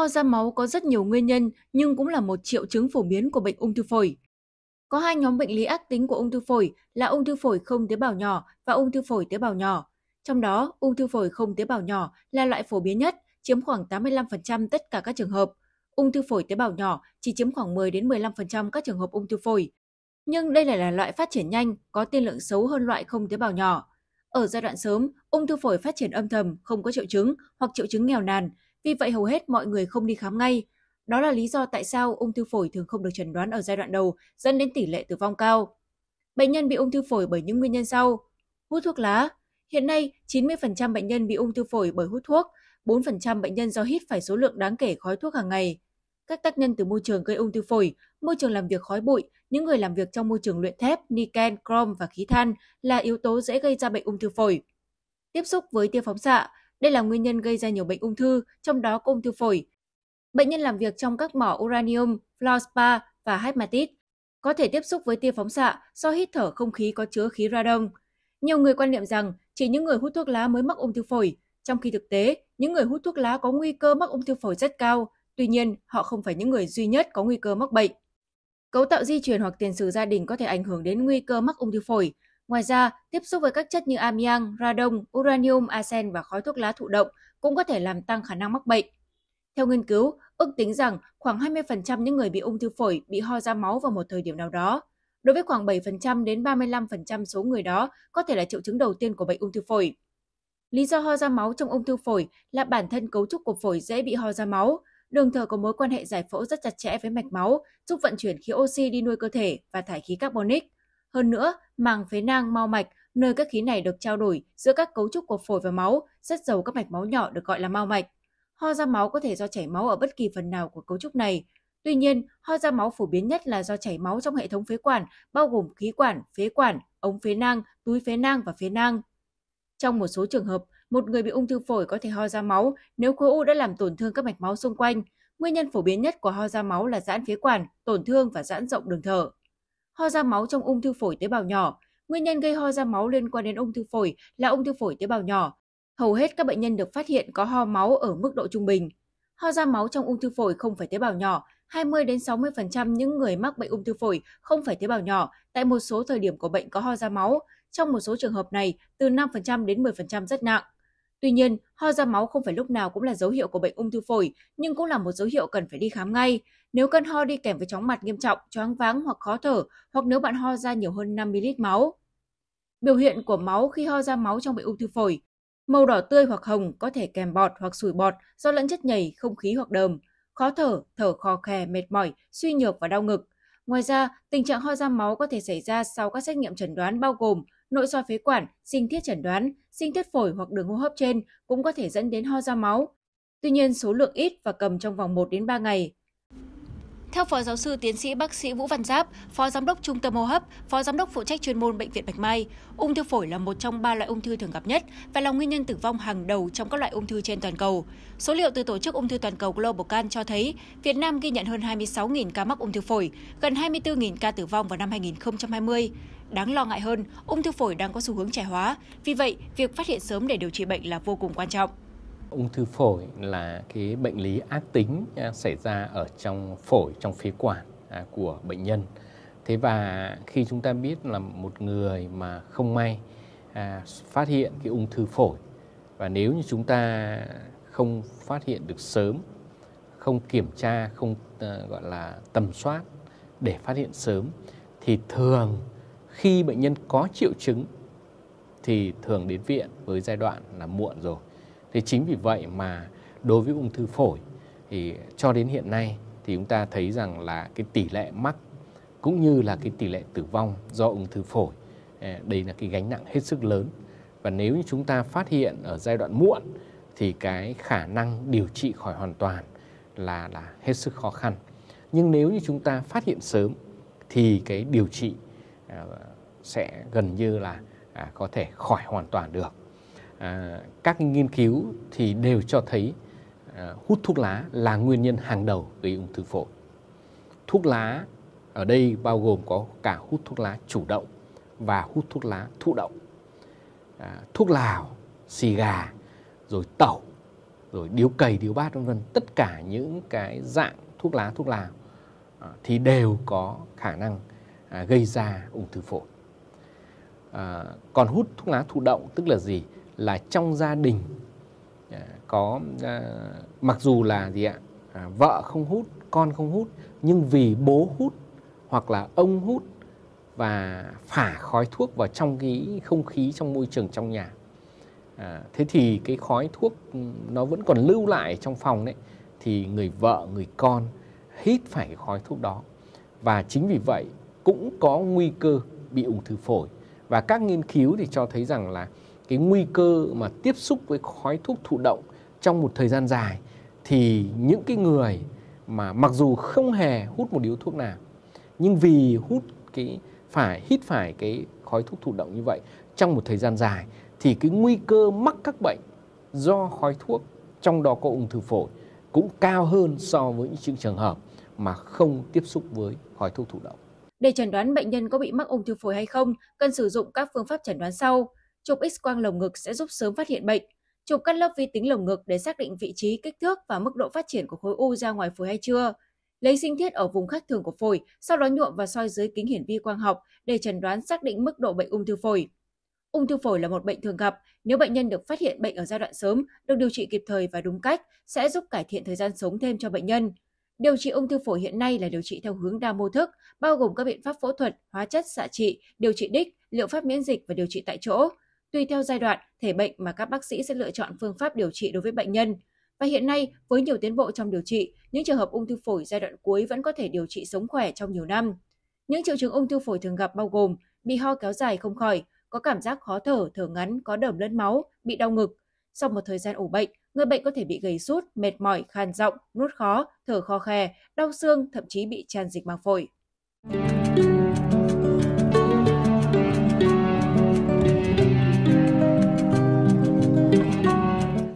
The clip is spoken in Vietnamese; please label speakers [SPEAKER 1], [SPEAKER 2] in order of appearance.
[SPEAKER 1] ho ra máu có rất nhiều nguyên nhân nhưng cũng là một triệu chứng phổ biến của bệnh ung thư phổi. Có hai nhóm bệnh lý ác tính của ung thư phổi là ung thư phổi không tế bào nhỏ và ung thư phổi tế bào nhỏ. Trong đó, ung thư phổi không tế bào nhỏ là loại phổ biến nhất, chiếm khoảng 85% tất cả các trường hợp. Ung thư phổi tế bào nhỏ chỉ chiếm khoảng 10 đến 15% các trường hợp ung thư phổi. Nhưng đây lại là loại phát triển nhanh, có tiên lượng xấu hơn loại không tế bào nhỏ. Ở giai đoạn sớm, ung thư phổi phát triển âm thầm, không có triệu chứng hoặc triệu chứng nghèo nàn, vì vậy hầu hết mọi người không đi khám ngay. Đó là lý do tại sao ung thư phổi thường không được chẩn đoán ở giai đoạn đầu, dẫn đến tỷ lệ tử vong cao. Bệnh nhân bị ung thư phổi bởi những nguyên nhân sau. Hút thuốc lá. Hiện nay, 90% bệnh nhân bị ung thư phổi bởi hút thuốc, 4% bệnh nhân do hít phải số lượng đáng kể khói thuốc hàng ngày. Các tác nhân từ môi trường gây ung thư phổi, môi trường làm việc khói bụi, những người làm việc trong môi trường luyện thép, niken, chrome và khí than là yếu tố dễ gây ra bệnh ung thư phổi. Tiếp xúc với tia phóng xạ, đây là nguyên nhân gây ra nhiều bệnh ung thư, trong đó có ung thư phổi. Bệnh nhân làm việc trong các mỏ uranium, fluorspar và hepatitis, có thể tiếp xúc với tia phóng xạ do hít thở không khí có chứa khí radon. Nhiều người quan niệm rằng chỉ những người hút thuốc lá mới mắc ung thư phổi, trong khi thực tế, những người hút thuốc lá có nguy cơ mắc ung thư phổi rất cao, tuy nhiên họ không phải những người duy nhất có nguy cơ mắc bệnh. Cấu tạo di truyền hoặc tiền sử gia đình có thể ảnh hưởng đến nguy cơ mắc ung thư phổi, Ngoài ra, tiếp xúc với các chất như amiang, radon, uranium, arsen và khói thuốc lá thụ động cũng có thể làm tăng khả năng mắc bệnh. Theo nghiên cứu, ước tính rằng khoảng 20% những người bị ung thư phổi bị ho ra máu vào một thời điểm nào đó. Đối với khoảng 7% đến 35% số người đó có thể là triệu chứng đầu tiên của bệnh ung thư phổi. Lý do ho ra máu trong ung thư phổi là bản thân cấu trúc của phổi dễ bị ho ra máu. Đường thở có mối quan hệ giải phẫu rất chặt chẽ với mạch máu, giúp vận chuyển khí oxy đi nuôi cơ thể và thải khí carbonic. Hơn nữa, màng phế nang mau mạch, nơi các khí này được trao đổi giữa các cấu trúc của phổi và máu, rất giàu các mạch máu nhỏ được gọi là mau mạch. Ho ra máu có thể do chảy máu ở bất kỳ phần nào của cấu trúc này. Tuy nhiên, ho ra máu phổ biến nhất là do chảy máu trong hệ thống phế quản, bao gồm khí quản, phế quản, ống phế nang, túi phế nang và phế nang. Trong một số trường hợp, một người bị ung thư phổi có thể ho ra máu nếu khối u đã làm tổn thương các mạch máu xung quanh. Nguyên nhân phổ biến nhất của ho ra máu là giãn phế quản, tổn thương và giãn rộng đường thở ho ra máu trong ung thư phổi tế bào nhỏ. Nguyên nhân gây ho ra máu liên quan đến ung thư phổi là ung thư phổi tế bào nhỏ. Hầu hết các bệnh nhân được phát hiện có ho máu ở mức độ trung bình. Ho ra máu trong ung thư phổi không phải tế bào nhỏ, 20 đến 60% những người mắc bệnh ung thư phổi không phải tế bào nhỏ tại một số thời điểm của bệnh có ho ra máu. Trong một số trường hợp này, từ 5% đến 10% rất nặng. Tuy nhiên, ho ra máu không phải lúc nào cũng là dấu hiệu của bệnh ung thư phổi, nhưng cũng là một dấu hiệu cần phải đi khám ngay. Nếu cơn ho đi kèm với chóng mặt nghiêm trọng, choáng váng hoặc khó thở, hoặc nếu bạn ho ra nhiều hơn 5 ml máu. Biểu hiện của máu khi ho ra máu trong bệnh ung thư phổi. Màu đỏ tươi hoặc hồng có thể kèm bọt hoặc sủi bọt do lẫn chất nhầy, không khí hoặc đờm. Khó thở, thở khò khè, mệt mỏi, suy nhược và đau ngực. Ngoài ra, tình trạng ho ra máu có thể xảy ra sau các xét nghiệm chẩn đoán bao gồm nội soi phế quản, sinh thiết chẩn đoán, sinh thiết phổi hoặc đường hô hấp trên cũng có thể dẫn đến ho ra máu. Tuy nhiên, số lượng ít và cầm trong vòng 1 đến 3 ngày. Theo Phó Giáo sư Tiến sĩ Bác sĩ Vũ Văn Giáp, Phó Giám đốc Trung tâm hô hấp, Phó Giám đốc phụ trách chuyên môn Bệnh viện Bạch Mai, ung thư phổi là một trong ba loại ung thư thường gặp nhất và là nguyên nhân tử vong hàng đầu trong các loại ung thư trên toàn cầu. Số liệu từ Tổ chức Ung thư Toàn cầu Global Can cho thấy Việt Nam ghi nhận hơn 26.000 ca mắc ung thư phổi, gần 24.000 ca tử vong vào năm 2020. Đáng lo ngại hơn, ung thư phổi đang có xu hướng trẻ hóa, vì vậy việc phát hiện sớm để điều trị bệnh là
[SPEAKER 2] vô cùng quan trọng ung thư phổi là cái bệnh lý ác tính à, xảy ra ở trong phổi trong phế quản à, của bệnh nhân thế và khi chúng ta biết là một người mà không may à, phát hiện cái ung thư phổi và nếu như chúng ta không phát hiện được sớm không kiểm tra không gọi là tầm soát để phát hiện sớm thì thường khi bệnh nhân có triệu chứng thì thường đến viện với giai đoạn là muộn rồi Thế chính vì vậy mà đối với ung thư phổi thì cho đến hiện nay thì chúng ta thấy rằng là cái tỷ lệ mắc cũng như là cái tỷ lệ tử vong do ung thư phổi ờ, đây là cái gánh nặng hết sức lớn và nếu như chúng ta phát hiện ở giai đoạn muộn thì cái khả năng điều trị khỏi hoàn toàn là là hết sức khó khăn nhưng nếu như chúng ta phát hiện sớm thì cái điều trị ờ, sẽ gần như là à, có thể khỏi hoàn toàn được Ờ, các nghiên cứu thì đều cho thấy à, hút thuốc lá là nguyên nhân hàng đầu gây ung thư phổi. Thuốc lá ở đây bao gồm có cả hút thuốc lá chủ động và hút thuốc lá thụ động. À, thuốc lào, xì gà, rồi tẩu, rồi điếu cầy, điếu bát vân vân, tất cả những cái dạng thuốc lá thuốc lào à, thì đều có khả năng à, gây ra ung thư phổi. À, còn hút thuốc lá thụ động tức là gì? là trong gia đình à, có à, mặc dù là gì ạ à, vợ không hút con không hút nhưng vì bố hút hoặc là ông hút và phả khói thuốc vào trong cái không khí trong môi trường trong nhà à, thế thì cái khói thuốc nó vẫn còn lưu lại trong phòng đấy thì người vợ người con hít phải cái khói thuốc đó và chính vì vậy cũng có nguy cơ bị ung thư phổi và các nghiên cứu thì cho thấy rằng là cái nguy cơ mà tiếp xúc với khói thuốc thụ động trong một thời gian dài thì những cái người mà mặc dù không hề hút một điếu thuốc nào nhưng vì hút cái phải hít phải cái khói thuốc thụ động như vậy trong một thời gian dài thì cái nguy cơ mắc các bệnh do khói thuốc trong đó có ung thư phổi cũng cao hơn so với những trường hợp mà không tiếp xúc với khói thuốc thụ động.
[SPEAKER 1] Để chẩn đoán bệnh nhân có bị mắc ung thư phổi hay không, cần sử dụng các phương pháp chẩn đoán sau: Chụp X-quang lồng ngực sẽ giúp sớm phát hiện bệnh. Chụp cắt lớp vi tính lồng ngực để xác định vị trí, kích thước và mức độ phát triển của khối u ra ngoài phổi hay chưa. Lấy sinh thiết ở vùng khác thường của phổi, sau đó nhuộm và soi dưới kính hiển vi quang học để chẩn đoán xác định mức độ bệnh ung thư phổi. Ung thư phổi là một bệnh thường gặp, nếu bệnh nhân được phát hiện bệnh ở giai đoạn sớm, được điều trị kịp thời và đúng cách sẽ giúp cải thiện thời gian sống thêm cho bệnh nhân. Điều trị ung thư phổi hiện nay là điều trị theo hướng đa mô thức, bao gồm các biện pháp phẫu thuật, hóa chất xạ trị, điều trị đích, liệu pháp miễn dịch và điều trị tại chỗ tùy theo giai đoạn, thể bệnh mà các bác sĩ sẽ lựa chọn phương pháp điều trị đối với bệnh nhân. Và hiện nay, với nhiều tiến bộ trong điều trị, những trường hợp ung thư phổi giai đoạn cuối vẫn có thể điều trị sống khỏe trong nhiều năm. Những triệu chứng ung thư phổi thường gặp bao gồm bị ho kéo dài không khỏi, có cảm giác khó thở, thở ngắn, có đờm lẫn máu, bị đau ngực. Sau một thời gian ủ bệnh, người bệnh có thể bị gầy sút, mệt mỏi, khan giọng, nuốt khó, thở khó khè, đau xương, thậm chí bị tràn dịch màng phổi.